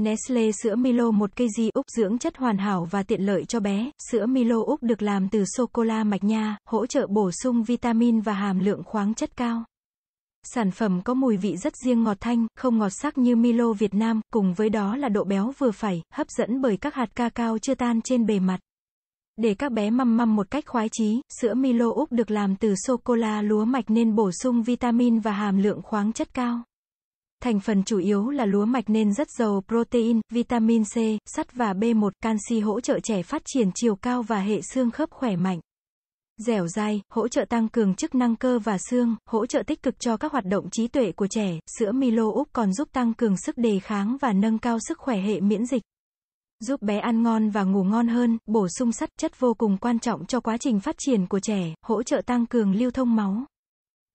Nestle sữa Milo một cây di Úc dưỡng chất hoàn hảo và tiện lợi cho bé. Sữa Milo Úc được làm từ sô-cô-la mạch nha, hỗ trợ bổ sung vitamin và hàm lượng khoáng chất cao. Sản phẩm có mùi vị rất riêng ngọt thanh, không ngọt sắc như Milo Việt Nam, cùng với đó là độ béo vừa phải, hấp dẫn bởi các hạt ca cao chưa tan trên bề mặt. Để các bé măm măm một cách khoái chí, sữa Milo Úc được làm từ sô-cô-la lúa mạch nên bổ sung vitamin và hàm lượng khoáng chất cao. Thành phần chủ yếu là lúa mạch nên rất giàu protein, vitamin C, sắt và B1, canxi hỗ trợ trẻ phát triển chiều cao và hệ xương khớp khỏe mạnh. Dẻo dai, hỗ trợ tăng cường chức năng cơ và xương, hỗ trợ tích cực cho các hoạt động trí tuệ của trẻ, sữa Milo Úc còn giúp tăng cường sức đề kháng và nâng cao sức khỏe hệ miễn dịch giúp bé ăn ngon và ngủ ngon hơn, bổ sung sắt chất vô cùng quan trọng cho quá trình phát triển của trẻ, hỗ trợ tăng cường lưu thông máu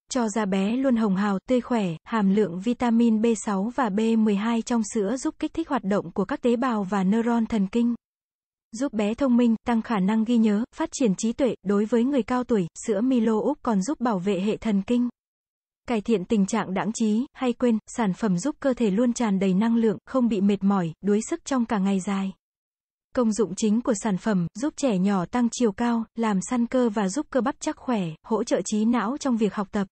cho da bé luôn hồng hào, tươi khỏe, hàm lượng vitamin B6 và B12 trong sữa giúp kích thích hoạt động của các tế bào và neuron thần kinh. Giúp bé thông minh, tăng khả năng ghi nhớ, phát triển trí tuệ, đối với người cao tuổi, sữa Milo Úc còn giúp bảo vệ hệ thần kinh. Cải thiện tình trạng đãng trí, hay quên, sản phẩm giúp cơ thể luôn tràn đầy năng lượng, không bị mệt mỏi, đuối sức trong cả ngày dài. Công dụng chính của sản phẩm, giúp trẻ nhỏ tăng chiều cao, làm săn cơ và giúp cơ bắp chắc khỏe, hỗ trợ trí não trong việc học tập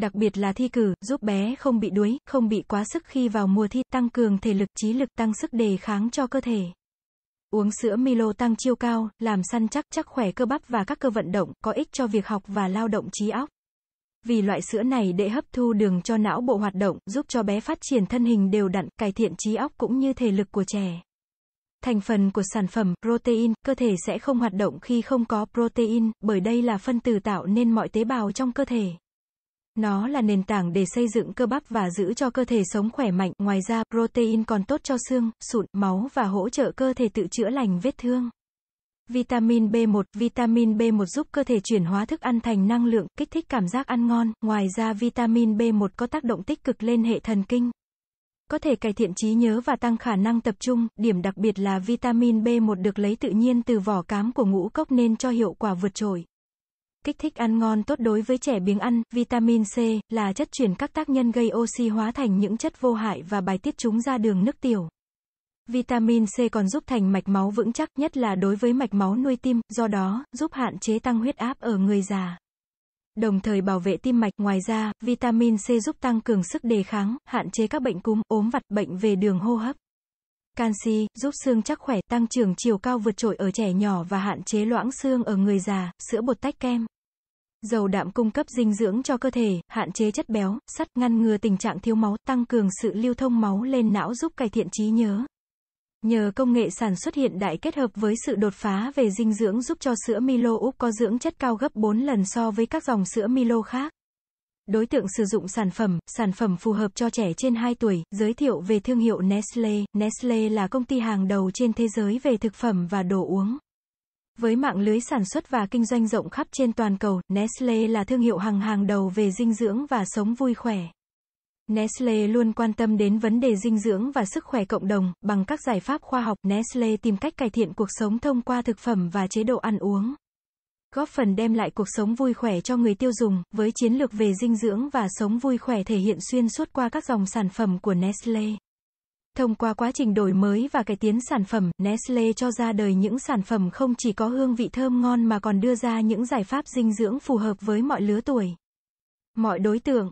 đặc biệt là thi cử, giúp bé không bị đuối, không bị quá sức khi vào mùa thi, tăng cường thể lực, trí lực, tăng sức đề kháng cho cơ thể. Uống sữa Milo tăng chiêu cao, làm săn chắc chắc khỏe cơ bắp và các cơ vận động, có ích cho việc học và lao động trí óc. Vì loại sữa này để hấp thu đường cho não bộ hoạt động, giúp cho bé phát triển thân hình đều đặn, cải thiện trí óc cũng như thể lực của trẻ. Thành phần của sản phẩm, protein, cơ thể sẽ không hoạt động khi không có protein, bởi đây là phân tử tạo nên mọi tế bào trong cơ thể. Nó là nền tảng để xây dựng cơ bắp và giữ cho cơ thể sống khỏe mạnh. Ngoài ra, protein còn tốt cho xương, sụn, máu và hỗ trợ cơ thể tự chữa lành vết thương. Vitamin B1 Vitamin B1 giúp cơ thể chuyển hóa thức ăn thành năng lượng, kích thích cảm giác ăn ngon. Ngoài ra vitamin B1 có tác động tích cực lên hệ thần kinh. Có thể cải thiện trí nhớ và tăng khả năng tập trung, điểm đặc biệt là vitamin B1 được lấy tự nhiên từ vỏ cám của ngũ cốc nên cho hiệu quả vượt trội kích thích ăn ngon tốt đối với trẻ biếng ăn. Vitamin C là chất chuyển các tác nhân gây oxy hóa thành những chất vô hại và bài tiết chúng ra đường nước tiểu. Vitamin C còn giúp thành mạch máu vững chắc, nhất là đối với mạch máu nuôi tim, do đó, giúp hạn chế tăng huyết áp ở người già. Đồng thời bảo vệ tim mạch, ngoài ra, vitamin C giúp tăng cường sức đề kháng, hạn chế các bệnh cúm, ốm vặt, bệnh về đường hô hấp canxi, giúp xương chắc khỏe, tăng trưởng chiều cao vượt trội ở trẻ nhỏ và hạn chế loãng xương ở người già, sữa bột tách kem. Dầu đạm cung cấp dinh dưỡng cho cơ thể, hạn chế chất béo, sắt, ngăn ngừa tình trạng thiếu máu, tăng cường sự lưu thông máu lên não giúp cải thiện trí nhớ. Nhờ công nghệ sản xuất hiện đại kết hợp với sự đột phá về dinh dưỡng giúp cho sữa Milo Úc có dưỡng chất cao gấp 4 lần so với các dòng sữa Milo khác đối tượng sử dụng sản phẩm, sản phẩm phù hợp cho trẻ trên 2 tuổi, giới thiệu về thương hiệu Nestle. Nestle là công ty hàng đầu trên thế giới về thực phẩm và đồ uống. Với mạng lưới sản xuất và kinh doanh rộng khắp trên toàn cầu, Nestle là thương hiệu hàng hàng đầu về dinh dưỡng và sống vui khỏe. Nestle luôn quan tâm đến vấn đề dinh dưỡng và sức khỏe cộng đồng, bằng các giải pháp khoa học, Nestle tìm cách cải thiện cuộc sống thông qua thực phẩm và chế độ ăn uống góp phần đem lại cuộc sống vui khỏe cho người tiêu dùng, với chiến lược về dinh dưỡng và sống vui khỏe thể hiện xuyên suốt qua các dòng sản phẩm của Nestle. Thông qua quá trình đổi mới và cải tiến sản phẩm, Nestle cho ra đời những sản phẩm không chỉ có hương vị thơm ngon mà còn đưa ra những giải pháp dinh dưỡng phù hợp với mọi lứa tuổi, mọi đối tượng.